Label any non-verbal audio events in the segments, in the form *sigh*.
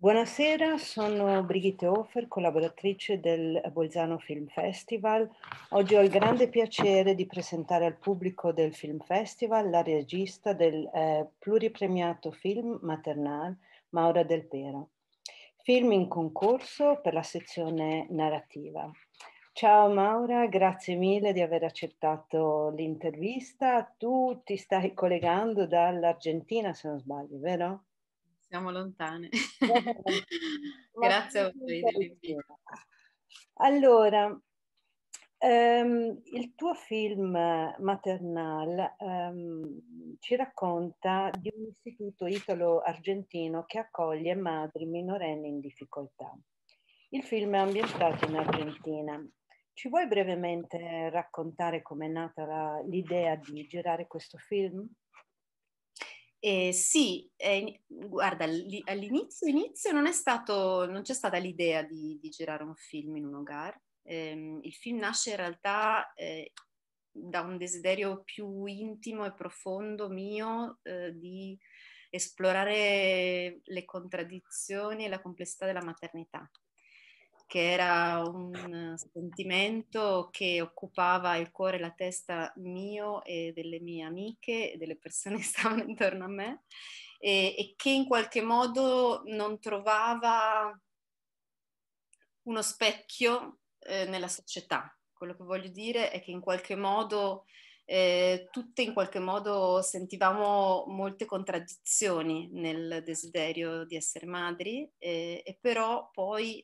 Buonasera, sono Brigitte Hofer, collaboratrice del Bolzano Film Festival. Oggi ho il grande piacere di presentare al pubblico del Film Festival la regista del eh, pluripremiato film Maternal, Maura Del Pero. Film in concorso per la sezione narrativa. Ciao Maura, grazie mille di aver accettato l'intervista. Tu ti stai collegando dall'Argentina, se non sbaglio, vero? siamo lontane. *laughs* *laughs* Grazie a voi dell'invito. Allora, Um, il tuo film Maternal um, ci racconta di un istituto italo-argentino che accoglie madri minorenni in difficoltà. Il film è ambientato in Argentina. Ci vuoi brevemente raccontare com'è nata l'idea di girare questo film? Eh, sì, eh, guarda, all'inizio inizio non, stato, non, c'è stata l'idea di, di, girare un film in un hogar. Eh, il film nasce in realtà eh, da un desiderio più intimo e profondo mio eh, di esplorare le contraddizioni e la complessità della maternità che era un sentimento che occupava il cuore e la testa mio e delle mie amiche e delle persone che *laughs* stavano intorno a me e, e che in qualche modo non trovava uno specchio eh, nella società. Quello che voglio dire è che in qualche modo eh, tutte in qualche modo sentivamo molte contraddizioni nel desiderio di essere madri eh, e però poi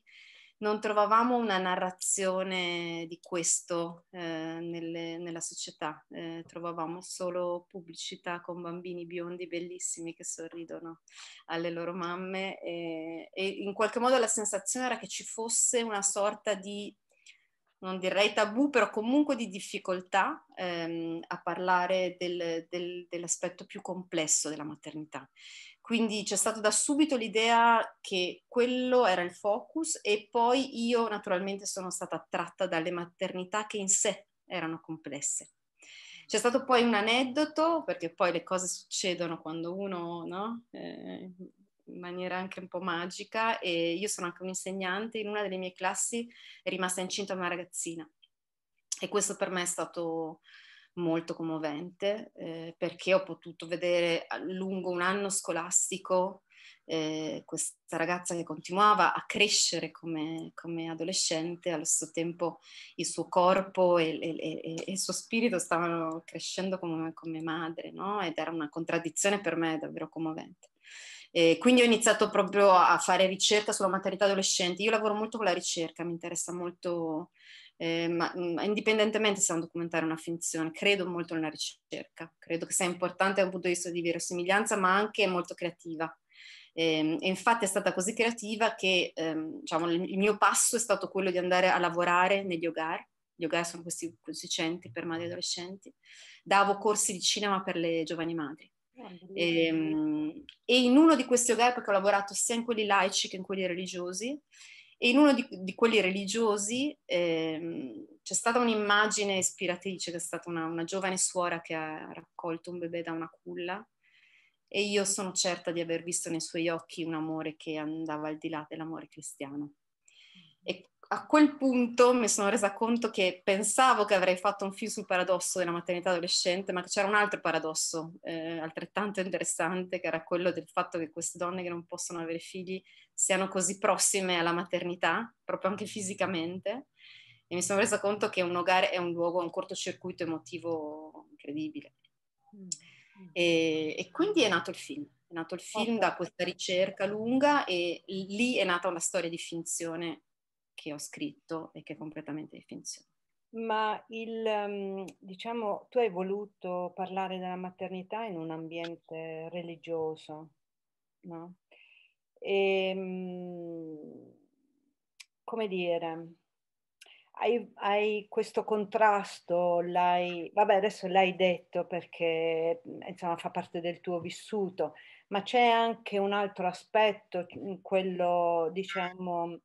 non trovavamo una narrazione di questo eh, nelle, nella società, eh, trovavamo solo pubblicità con bambini biondi bellissimi che sorridono alle loro mamme e, e in qualche modo la sensazione era che ci fosse una sorta di non direi tabù, però comunque di difficoltà ehm, a parlare del, del, dell'aspetto più complesso della maternità. Quindi c'è stata da subito l'idea che quello era il focus e poi io naturalmente sono stata attratta dalle maternità che in sé erano complesse. C'è stato poi un aneddoto, perché poi le cose succedono quando uno, no? Eh, in maniera anche un po' magica, e io sono anche un'insegnante, in una delle mie classi è rimasta incinta una ragazzina. E questo per me è stato molto commovente eh, perché ho potuto vedere lungo un anno scolastico eh, questa ragazza che continuava a crescere come, come, adolescente, allo stesso tempo il suo corpo e, e, e, e il suo spirito stavano crescendo come, come madre, no? ed era una contraddizione per me davvero commovente. Eh, quindi ho iniziato proprio a fare ricerca sulla maternità adolescente. Io lavoro molto con la ricerca, mi interessa molto eh, ma mh, mm, indipendentemente se è un documentario o una finzione, credo molto nella ricerca, credo che sia importante da un punto di vista di verosimiglianza, ma anche molto creativa. Ehm, e, infatti è stata così creativa che ehm, diciamo, il, mio passo è stato quello di andare a lavorare negli hogar, gli hogar sono questi, questi centri per madri e adolescenti, davo corsi di cinema per le giovani madri. Ah, e, ehm, e, in uno di questi hogar, perché ho lavorato sia in quelli laici che in quelli religiosi, e in uno di, di quelli religiosi ehm, c'è stata un'immagine ispiratrice, che è stata una, una giovane suora che ha raccolto un bebè da una culla e io sono certa di aver visto nei suoi occhi un amore che andava al di là dell'amore cristiano. E a quel punto mi sono resa conto che pensavo che avrei fatto un film sul paradosso della maternità adolescente, ma che c'era un altro paradosso eh, altrettanto interessante, che era quello del fatto che queste donne che non possono avere figli siano così prossime alla maternità, proprio anche fisicamente. E mi sono resa conto che un hogar è un luogo, un cortocircuito emotivo incredibile. Mm. E, e quindi è nato il film. È nato il film da questa ricerca lunga e lì è nata una storia di finzione che ho scritto e che è completamente di finzione. Ma il, ehm, diciamo, tu hai voluto parlare della maternità in un ambiente religioso, no? E, ehm, come dire, hai, hai, questo contrasto, l'hai, vabbè adesso l'hai detto perché insomma fa parte del tuo vissuto, ma c'è anche un altro aspetto, quello diciamo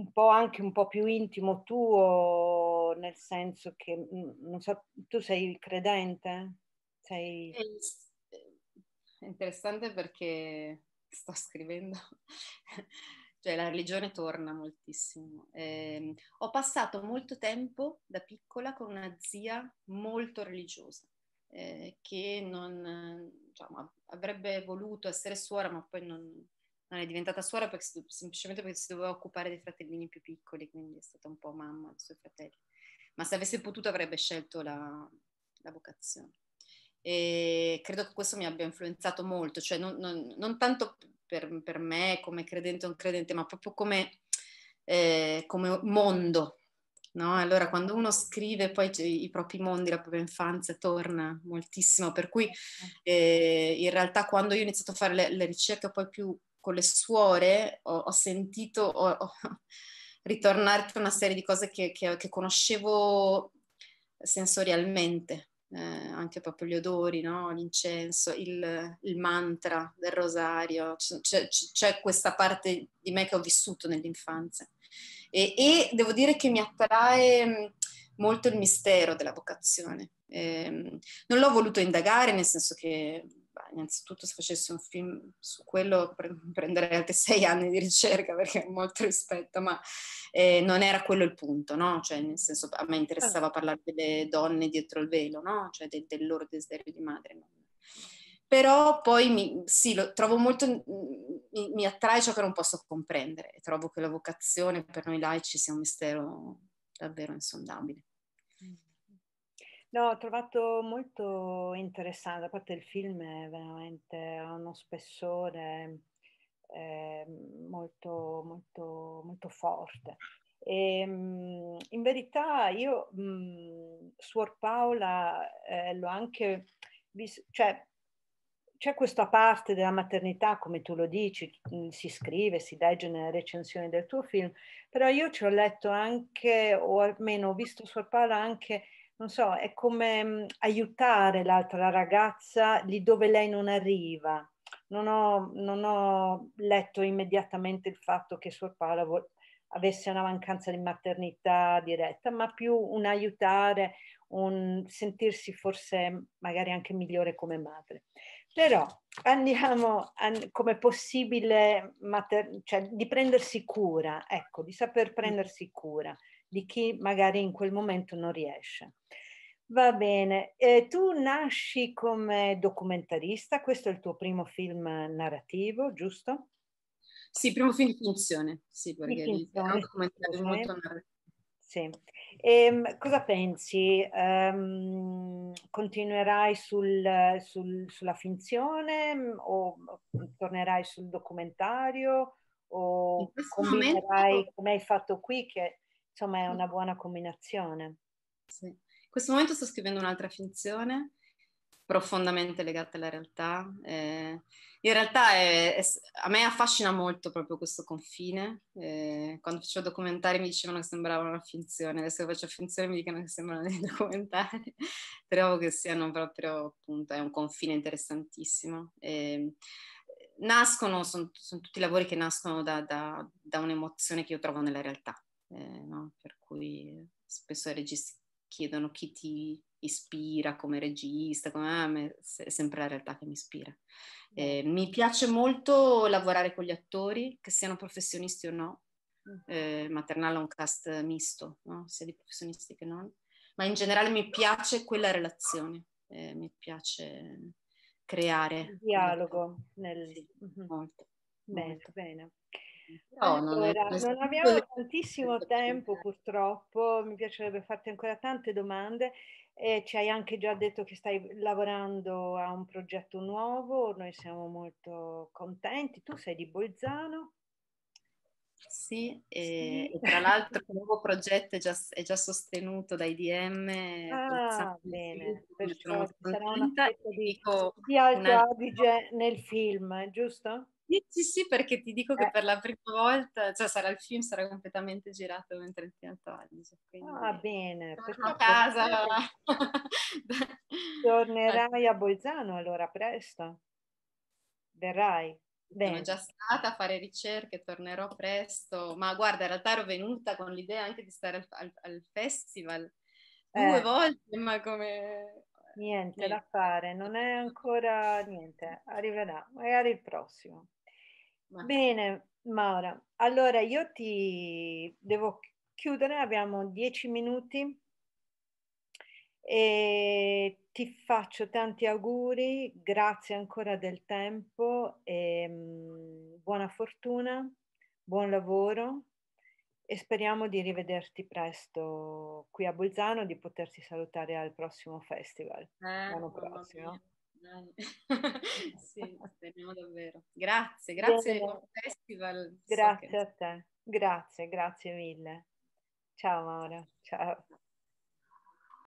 un po' anche un po' più intimo tuo, nel senso che, mm, non so, tu sei credente? Sei... È interessante perché sto scrivendo, *laughs* cioè la religione torna moltissimo. Eh, ho passato molto tempo da piccola con una zia molto religiosa. Eh, che non diciamo, avrebbe voluto essere suora, ma poi non, non è diventata suora perché semplicemente perché si doveva occupare dei fratellini più piccoli, quindi è stata un po' mamma dei suoi fratelli. Ma se avesse potuto avrebbe scelto la, la vocazione. E credo che questo mi abbia influenzato molto, cioè non, non, non tanto per, per, me come credente o non credente, ma proprio come, eh, come mondo. No? Allora, quando uno scrive poi i propri mondi, la propria infanzia torna moltissimo, per cui eh. eh, in realtà quando io ho iniziato a fare le, le ricerche poi più con le suore ho, ho sentito ho, ho *laughs* ritornare tutta una serie di cose che, che, che conoscevo sensorialmente, eh, anche proprio gli odori, no? l'incenso, il, il, mantra del rosario, c'è, c'è, questa parte di me che ho vissuto nell'infanzia. E, e, devo dire che mi attrae mm, molto il mistero della vocazione. Eh, non l'ho voluto indagare, nel senso che innanzitutto se facessi un film su quello pre- prenderei anche sei anni di ricerca *laughs* perché ho molto rispetto, ma eh, non era quello il punto, no? Cioè, nel senso, a me interessava certo. parlare delle donne dietro il velo, no? Cioè, de- del loro desiderio di madre. No? Però poi mi, sì, lo trovo molto, mm, mi, mi attrae ciò che non posso comprendere. Trovo che la vocazione per noi laici sia un mistero davvero insondabile. No, ho trovato molto interessante, a parte il film è veramente ha uno spessore eh, molto, molto, molto forte. E, ehm, in verità io mh, mhmm, Suor Paola eh, l'ho anche visto, cioè c'è questa parte della maternità, come tu lo dici, mhmm, si scrive, si legge nelle recensioni del tuo film, però io ci ho letto anche, o almeno ho visto Suor Paola anche non so, è come mh, mm, aiutare l'altra ragazza lì dove lei non arriva. Non ho, non ho letto immediatamente il fatto che Suor Paola avesse una mancanza di maternità diretta, ma più un aiutare, un sentirsi forse magari anche migliore come madre. Però andiamo a, come possibile, mater- cioè di prendersi cura, ecco, di saper prendersi cura di chi magari in quel momento non riesce. Va bene, eh, tu nasci come documentarista, questo è il tuo primo film narrativo, giusto? Sì, primo film di funzione, sì, perché finzione, è un documentario molto narrativo. Sì. E, ehm, cosa pensi? Um, continuerai sul, sul, sulla finzione mm, o tornerai sul documentario o combinerai momento... come hai fatto qui che Insomma, è una buona combinazione. Sì. In questo momento sto scrivendo un'altra finzione profondamente legata alla realtà. Eh, in realtà è, è, a me affascina molto proprio questo confine. Eh, quando facevo documentari mi dicevano che sembrava una finzione, adesso che faccio finzione mi dicono che sembrano dei *laughs* documentari. Trovo che siano proprio, appunto, è un confine interessantissimo. Eh, nascono, sono son tutti lavori che nascono da, da, da un'emozione che io trovo nella realtà eh, no? per cui eh, spesso i registi chiedono chi ti ispira come regista, come, ah, me, è sempre la realtà che mi ispira. Eh, mi piace molto lavorare con gli attori, che siano professionisti o no. Mm. Eh, Maternale è un cast misto, no? sia di professionisti che non, ma in generale mi piace quella relazione, eh, mi piace creare. Il dialogo nel... Molto. Mhm. Molto. Bene, bene. No, allora, non, non abbiamo tantissimo tempo purtroppo, mi piacerebbe farti ancora tante domande. Eh, ci hai anche già detto che stai lavorando a un progetto nuovo, noi siamo molto contenti. Tu sei di Bolzano? Sì, e, e tra l'altro il nuovo progetto è già, è già sostenuto da IDM. Ah, bene, perciò sarà una specie di, di Alto Adige nel film, eh, giusto? Sì, sì, perché ti dico eh. che per la prima volta, cioè sarà il film, sarà completamente girato mentre il Alto Adige. Quindi... Ah, bene. Torno a casa. *laughs* Tornerai a Bolzano allora presto? Verrai? Bene. Sono già stata a fare ricerche, tornerò presto, ma guarda, in realtà ero venuta con l'idea anche di stare al, al, al festival eh. due volte, ma come... Eh, niente, niente da fare, non è ancora niente, arriverà, magari il prossimo. Ma... Bene, Maura. Allora io ti devo chiudere, abbiamo dieci minuti e ti faccio tanti auguri, grazie ancora del tempo e mm, buona fortuna, buon lavoro e speriamo di rivederti presto qui a Bolzano, di potersi salutare al prossimo festival. Eh, l'anno prossimo. *laughs* sì, speriamo *laughs* davvero. Grazie, grazie Bene. del festival. Grazie so che... a te, grazie, grazie mille. Ciao Maura, ciao.